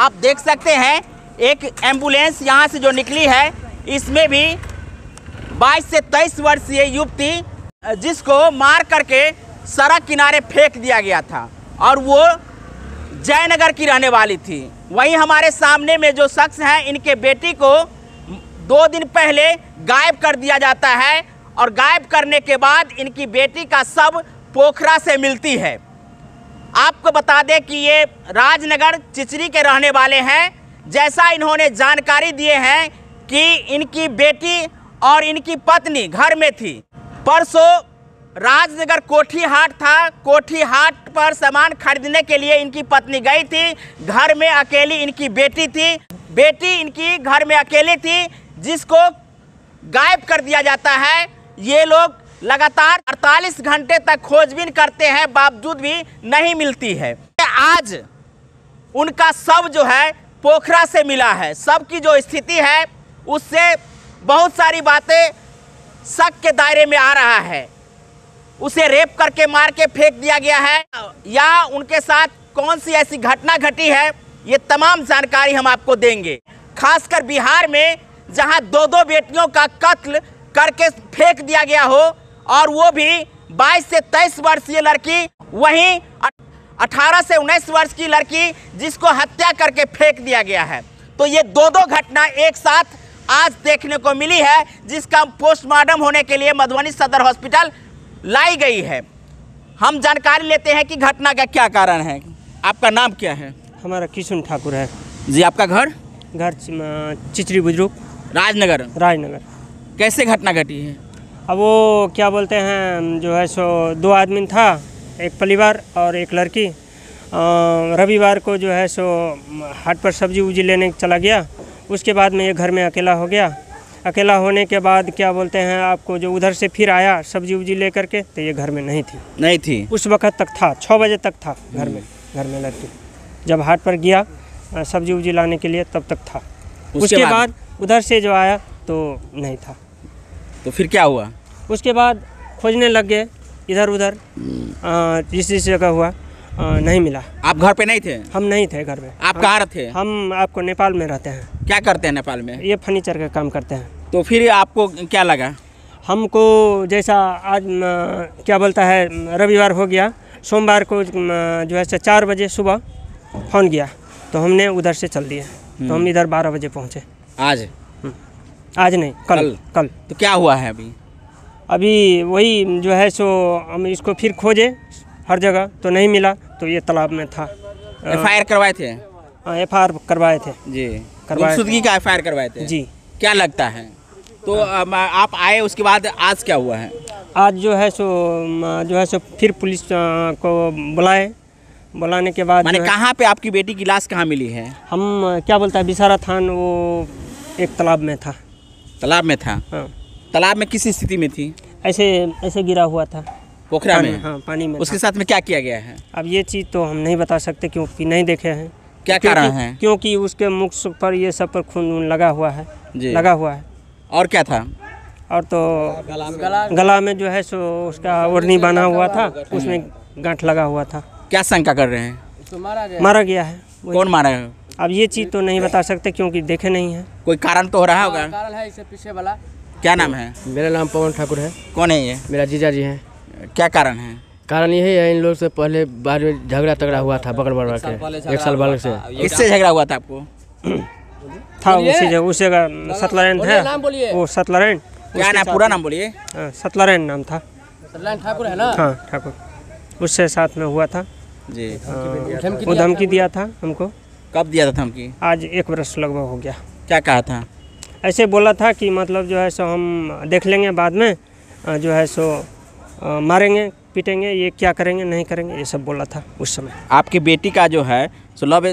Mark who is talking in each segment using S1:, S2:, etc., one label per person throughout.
S1: आप देख सकते हैं एक एम्बुलेंस यहाँ से जो निकली है इसमें भी 22 से 23 वर्षीय युवती जिसको मार करके सड़क किनारे फेंक दिया गया था और वो जयनगर की रहने वाली थी वहीं हमारे सामने में जो शख्स हैं इनके बेटी को दो दिन पहले गायब कर दिया जाता है और गायब करने के बाद इनकी बेटी का सब पोखरा से मिलती है आपको बता दें कि ये राजनगर चिचरी के रहने वाले हैं जैसा इन्होंने जानकारी दिए हैं कि इनकी बेटी और इनकी पत्नी घर में थी परसों राजनगर कोठी हाट था कोठी हाट पर सामान खरीदने के लिए इनकी पत्नी गई थी घर में अकेली इनकी बेटी थी बेटी इनकी घर में अकेली थी जिसको गायब कर दिया जाता है ये लोग लगातार 48 घंटे तक खोजबीन करते हैं बावजूद भी नहीं मिलती है आज उनका शव जो है पोखरा से मिला है सब की जो स्थिति है उससे बहुत सारी बातें शक के दायरे में आ रहा है उसे रेप करके मार के फेंक दिया गया है या उनके साथ कौन सी ऐसी घटना घटी है ये तमाम जानकारी हम आपको देंगे खासकर बिहार में जहां दो दो बेटियों का कत्ल करके फेंक दिया गया हो और वो भी 22 से 23 वर्षीय लड़की वहीं 18 से 19 वर्ष की लड़की जिसको हत्या करके फेंक दिया गया है तो ये दो दो घटना एक साथ आज देखने को मिली है जिसका पोस्टमार्टम होने के लिए मधुबनी सदर हॉस्पिटल लाई गई है हम जानकारी लेते हैं कि घटना का क्या कारण है आपका नाम क्या है
S2: हमारा किशन ठाकुर है जी आपका घर घर चिचरी बुजुर्ग राजनगर राजनगर कैसे घटना घटी है अब वो क्या बोलते हैं जो है सो दो आदमी था एक परिवार और एक लड़की रविवार को जो है सो हाट पर सब्जी उब्जी लेने चला गया उसके बाद में ये घर में अकेला हो गया अकेला होने के बाद क्या बोलते हैं आपको जो उधर से फिर आया सब्जी उब्जी ले करके तो ये घर में नहीं थी नहीं थी उस वक्त तक था छः बजे तक था घर में हम्म। घर में लड़की जब हाट पर गया सब्जी उब्जी लाने के लिए तब तक था उसके, उसके बाद उधर से जो आया तो नहीं था तो फिर क्या हुआ उसके बाद खोजने लग गए इधर उधर जिस जिस जगह हुआ आ, नहीं मिला आप घर पे नहीं थे हम नहीं थे घर में आप कहाँ थे हम आपको नेपाल में रहते हैं क्या करते हैं नेपाल में ये फर्नीचर का काम करते हैं तो फिर आपको क्या लगा हमको जैसा आज क्या बोलता है रविवार हो गया सोमवार को जो है चार बजे सुबह फोन गया तो हमने उधर से चल दिया तो हम हम्म। इधर बारह बजे पहुँचे
S1: आज हम्म।
S2: आज नहीं कल, कल। तो क्या हुआ है अभी अभी वही जो है सो हम इसको फिर खोजे हर जगह तो नहीं मिला तो ये तालाब में था एफ आई आर करवाए थे हाँ एफ आई आर करवाए थे जी करवाएगी का
S1: एफ करवाए थे जी क्या लगता है तो हाँ। आप आए उसके बाद आज क्या हुआ है
S2: आज जो है सो जो है सो फिर पुलिस को बुलाए बुलाने के बाद कहाँ
S1: पे आपकी बेटी की लाश कहाँ मिली है
S2: हम क्या बोलते हैं बिसारा थान वो एक तालाब में था तालाब में था हाँ तालाब में किस स्थिति में थी ऐसे ऐसे गिरा हुआ था पोखरा में हाँ पानी में उसके साथ में क्या किया गया है अब ये चीज़ तो हम नहीं बता सकते क्योंकि नहीं देखे हैं क्या कारण है क्योंकि उसके मुख पर ये सब पर खून लगा हुआ है लगा हुआ है और क्या था और तो गला, में जो है सो उसका ओढ़नी बना हुआ था उसमें गांठ लगा हुआ था क्या शंका कर रहे हैं मारा गया है कौन मारा है अब ये चीज़ तो नहीं बता सकते क्योंकि देखे नहीं है कोई कारण तो हो रहा हाँ, होगा कारण है इसे पीछे वाला क्या नाम है मेरा नाम पवन ठाकुर है कौन है ये मेरा जीजा जी है क्या कारण है कारण यही है इन लोग से पहले बाद में झगड़ा तगड़ा हुआ था बगल बड़ा के एक साल बाद से इससे झगड़ा हुआ था आपको था उसी उसी जगह सत्यनारायण था वो सत्यनारायण क्या नाम पूरा नाम बोलिए हाँ, सत्यनारायण नाम था ठाकुर है ना हाँ ठाकुर उससे साथ में हुआ था जी हाँ, वो धमकी दिया था हमको कब दिया था धमकी आज एक वर्ष लगभग हो गया क्या कहा था ऐसे बोला था कि मतलब जो है सो हम देख लेंगे बाद में जो है सो मारेंगे पीटेंगे ये क्या करेंगे नहीं करेंगे ये सब बोला था उस समय
S1: आपकी बेटी का जो है सो लव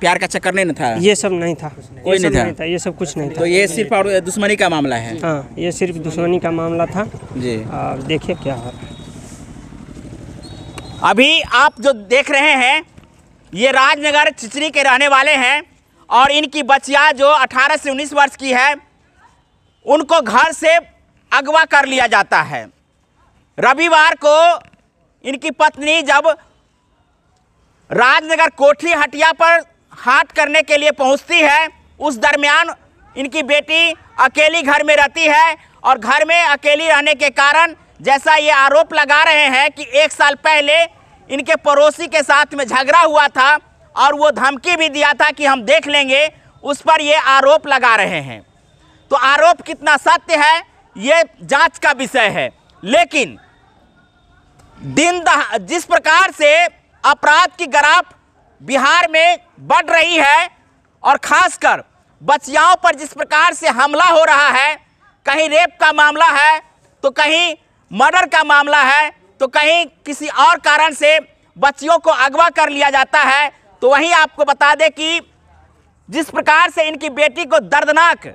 S1: प्यार का चक्कर नहीं था ये
S2: सब नहीं था कोई नहीं था।, नहीं था ये सब कुछ नहीं तो था तो
S1: ये सिर्फ और दुश्मनी का मामला है
S2: हाँ ये सिर्फ दुश्मनी का मामला था जी देखिए क्या हो अभी आप जो देख रहे हैं ये राजनगर चिचरी के रहने
S1: वाले हैं और इनकी बचिया जो 18 से 19 वर्ष की है उनको घर से अगवा कर लिया जाता है रविवार को इनकी पत्नी जब राजनगर कोठी हटिया पर हाट करने के लिए पहुंचती है उस दरमियान इनकी बेटी अकेली घर में रहती है और घर में अकेली रहने के कारण जैसा ये आरोप लगा रहे हैं कि एक साल पहले इनके पड़ोसी के साथ में झगड़ा हुआ था और वो धमकी भी दिया था कि हम देख लेंगे उस पर ये आरोप लगा रहे हैं तो आरोप कितना सत्य है ये जांच का विषय है लेकिन दिन जिस प्रकार से अपराध की ग्राफ बिहार में बढ़ रही है और खासकर बच्चियाओं पर जिस प्रकार से हमला हो रहा है कहीं रेप का मामला है तो कहीं मर्डर का मामला है तो कहीं किसी और कारण से बच्चियों को अगवा कर लिया जाता है तो वहीं आपको बता दें कि जिस प्रकार से इनकी बेटी को दर्दनाक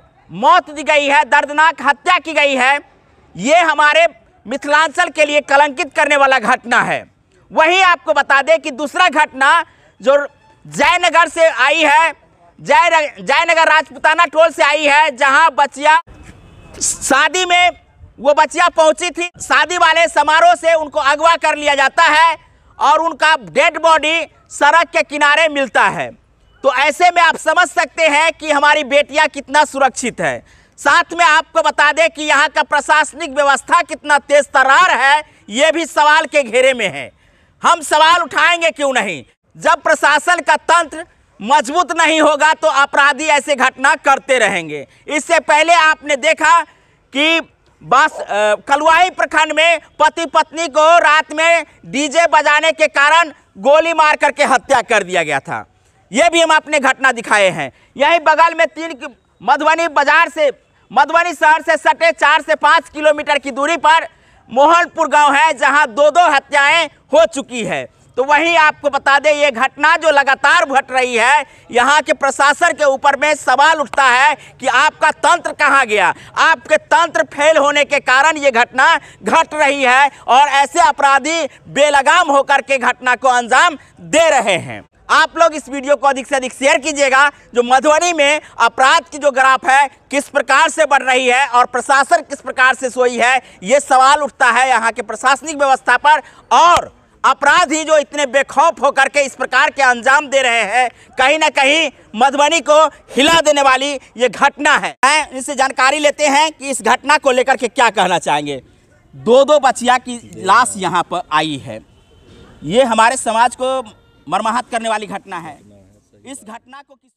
S1: मौत दी गई है दर्दनाक हत्या की गई है ये हमारे मिथिलांचल के लिए कलंकित करने वाला घटना है वहीं आपको बता दें कि दूसरा घटना जो जयनगर से आई है जय जयनगर राजपुताना टोल से आई है जहां बचिया शादी में वो बचिया पहुंची थी शादी वाले समारोह से उनको अगवा कर लिया जाता है और उनका डेड बॉडी सड़क के किनारे मिलता है तो ऐसे में आप समझ सकते हैं कि हमारी बेटियां कितना सुरक्षित है साथ में आपको बता दें कि यहाँ का प्रशासनिक व्यवस्था कितना तेज तरार है ये भी सवाल के घेरे में है हम सवाल उठाएंगे क्यों नहीं जब प्रशासन का तंत्र मजबूत नहीं होगा तो अपराधी ऐसे घटना करते रहेंगे इससे पहले आपने देखा कि बस कलुआई प्रखंड में पति पत्नी को रात में डीजे बजाने के कारण गोली मार करके हत्या कर दिया गया था ये भी हम अपने घटना दिखाए हैं यहीं बगल में तीन मधुबनी बाजार से मधुबनी शहर से सटे चार से पाँच किलोमीटर की दूरी पर मोहनपुर गांव है जहां दो दो हत्याएं हो चुकी है तो वहीं आपको बता दें ये घटना जो लगातार घट रही है यहाँ के प्रशासन के ऊपर में सवाल उठता है कि आपका तंत्र कहाँ गया आपके तंत्र फेल होने के कारण ये घटना घट रही है और ऐसे अपराधी बेलगाम होकर के घटना को अंजाम दे रहे हैं आप लोग इस वीडियो को अधिक से अधिक शेयर कीजिएगा जो मधुबनी में अपराध की जो ग्राफ है किस प्रकार से बढ़ रही है और प्रशासन किस प्रकार से सोई है ये सवाल उठता है यहाँ के प्रशासनिक व्यवस्था पर और अपराधी जो इतने बेखौफ होकर के इस प्रकार के अंजाम दे रहे हैं कहीं ना कहीं मधुबनी को हिला देने वाली ये घटना है इनसे जानकारी लेते हैं कि इस घटना को लेकर के क्या कहना चाहेंगे दो दो बचिया की लाश यहाँ पर आई है ये हमारे समाज को मरमाहत करने वाली घटना है इस घटना को किस